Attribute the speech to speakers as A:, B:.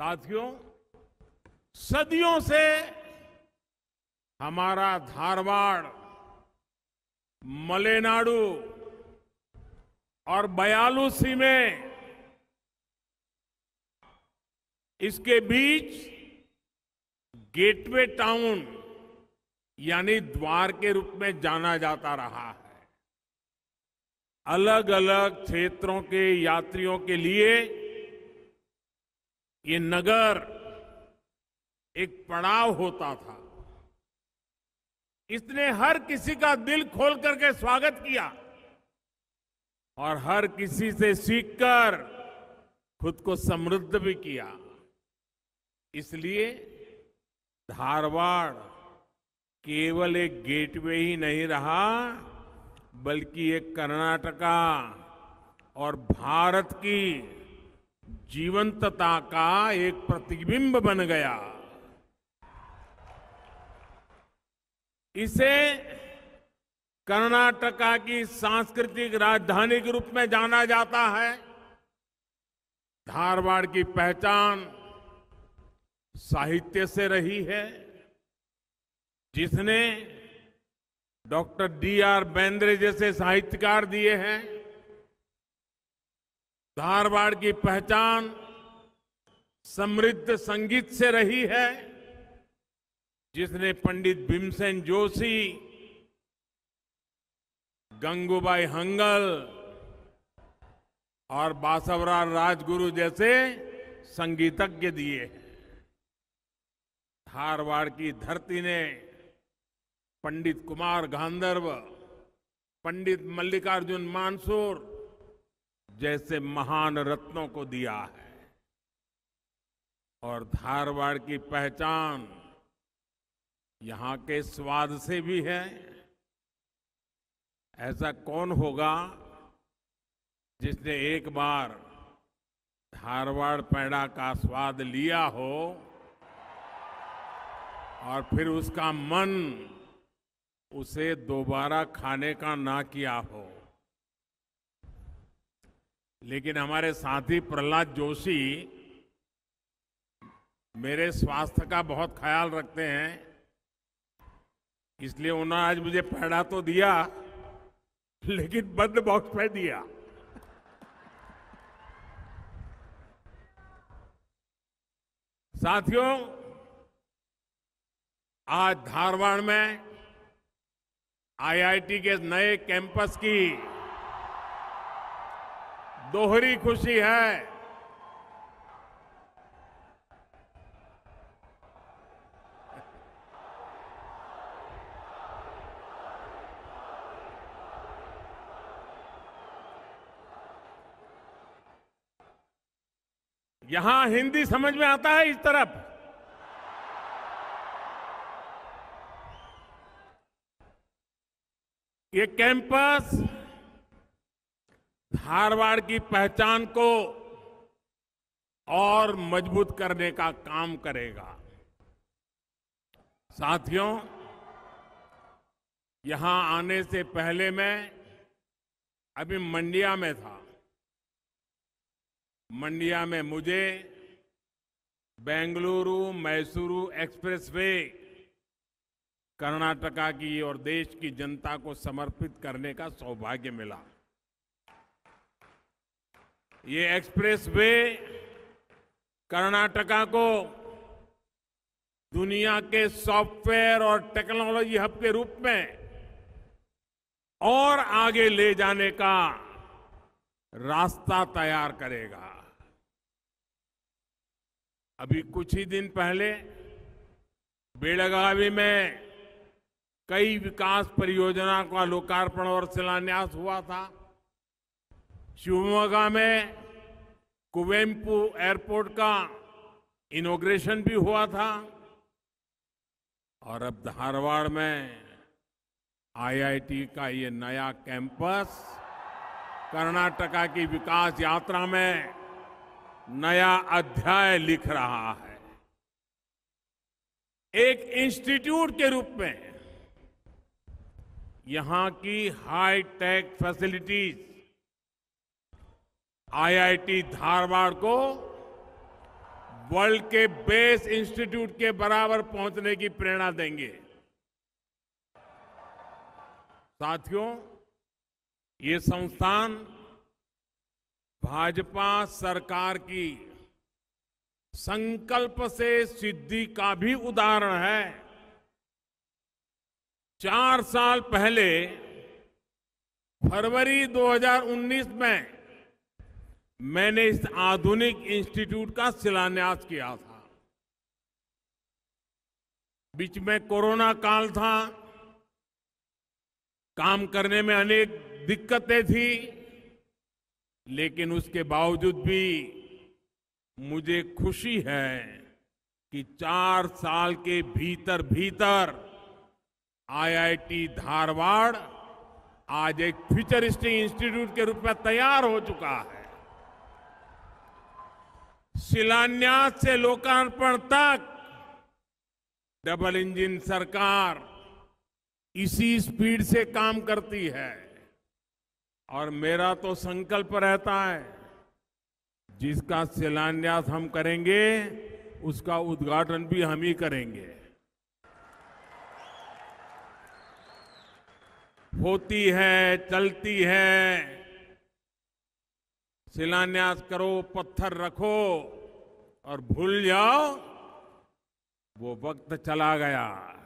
A: साथियों सदियों से हमारा धारवाड़ मलेनाडु और बयालूसी में इसके बीच गेटवे टाउन यानी द्वार के रूप में जाना जाता रहा है अलग अलग क्षेत्रों के यात्रियों के लिए ये नगर एक पड़ाव होता था इसने हर किसी का दिल खोल करके स्वागत किया और हर किसी से सीखकर खुद को समृद्ध भी किया इसलिए धारवाड़ केवल एक गेटवे ही नहीं रहा बल्कि एक कर्नाटका और भारत की जीवंतता का एक प्रतिबिंब बन गया इसे कर्नाटका की सांस्कृतिक राजधानी के रूप में जाना जाता है धारवाड़ की पहचान साहित्य से रही है जिसने डॉक्टर डी आर बेंद्रे जैसे साहित्यकार दिए हैं धारवाड़ की पहचान समृद्ध संगीत से रही है जिसने पंडित भीमसेन जोशी गंगूबाई हंगल और बासवराज राजगुरु जैसे संगीतज्ञ दिए हैं धारवाड़ की धरती ने पंडित कुमार गांधर्व पंडित मल्लिकार्जुन मानसूर जैसे महान रत्नों को दिया है और धारवाड़ की पहचान यहाँ के स्वाद से भी है ऐसा कौन होगा जिसने एक बार धारवाड़ पेड़ा का स्वाद लिया हो और फिर उसका मन उसे दोबारा खाने का ना किया हो लेकिन हमारे साथी प्रहलाद जोशी मेरे स्वास्थ्य का बहुत ख्याल रखते हैं इसलिए उन्होंने आज मुझे पैड़ा तो दिया लेकिन बंद बॉक्स पे दिया साथियों आज धारवाड़ में आईआईटी के नए कैंपस की दोहरी खुशी है यहां हिंदी समझ में आता है इस तरफ ये कैंपस धारवाड़ की पहचान को और मजबूत करने का काम करेगा साथियों यहां आने से पहले मैं अभी मंडिया में था मंडिया में मुझे बेंगलुरु मैसूरू एक्सप्रेसवे कर्नाटका की और देश की जनता को समर्पित करने का सौभाग्य मिला ये एक्सप्रेस वे कर्नाटका को दुनिया के सॉफ्टवेयर और टेक्नोलॉजी हब के रूप में और आगे ले जाने का रास्ता तैयार करेगा अभी कुछ ही दिन पहले बेलगावी में कई विकास परियोजना का लोकार्पण और शिलान्यास हुआ था शिवमोगा में कुवेम्पू एयरपोर्ट का इनोग्रेशन भी हुआ था और अब धारवाड़ में आईआईटी का ये नया कैंपस कर्नाटका की विकास यात्रा में नया अध्याय लिख रहा है एक इंस्टीट्यूट के रूप में यहां की high tech facilities IIT Dharwad को वर्ल्ड के बेस्ट इंस्टीट्यूट के बराबर पहुंचने की प्रेरणा देंगे साथियों ये संस्थान भाजपा सरकार की संकल्प से सिद्धि का भी उदाहरण है चार साल पहले फरवरी 2019 में मैंने इस आधुनिक इंस्टीट्यूट का शिलान्यास किया था बीच में कोरोना काल था काम करने में अनेक दिक्कतें थी लेकिन उसके बावजूद भी मुझे खुशी है कि चार साल के भीतर भीतर आईआईटी धारवाड़ आज एक फ्यूचरिस्टिक इंस्टीट्यूट के रूप में तैयार हो चुका है शिलान्यास से लोकार्पण तक डबल इंजन सरकार इसी स्पीड से काम करती है और मेरा तो संकल्प रहता है जिसका शिलान्यास हम करेंगे उसका उद्घाटन भी हम ही करेंगे होती है चलती है शिलान्यास करो पत्थर रखो और भूल जाओ वो वक्त चला गया